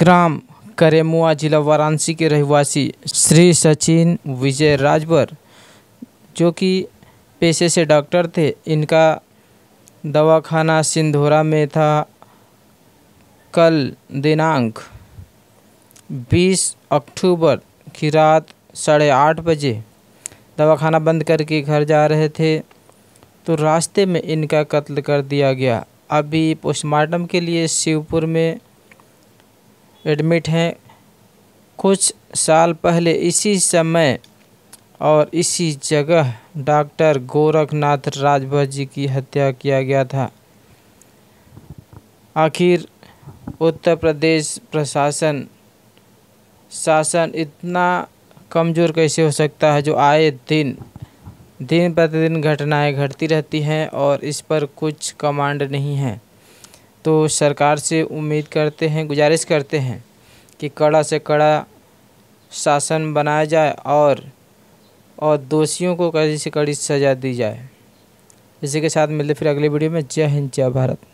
ग्राम करेमुआ जिला वाराणसी के रहवासी श्री सचिन विजय राजभर जो कि पेशे से डॉक्टर थे इनका दवाखाना सिंधोरा में था कल दिनांक 20 अक्टूबर की रात साढ़े आठ बजे दवाखाना बंद करके घर जा रहे थे तो रास्ते में इनका कत्ल कर दिया गया अभी पोस्टमार्टम के लिए शिवपुर में एडमिट हैं कुछ साल पहले इसी समय और इसी जगह डॉक्टर गोरखनाथ राजभर जी की हत्या किया गया था आखिर उत्तर प्रदेश प्रशासन शासन इतना कमज़ोर कैसे हो सकता है जो आए दिन दिन प्रतिदिन घटनाएं घटती रहती हैं और इस पर कुछ कमांड नहीं है तो सरकार से उम्मीद करते हैं गुजारिश करते हैं कि कड़ा से कड़ा शासन बनाया जाए और और दोषियों को कड़ी से कड़ी सज़ा दी जाए इसी के साथ मिलते फिर अगले वीडियो में जय हिंद जय भारत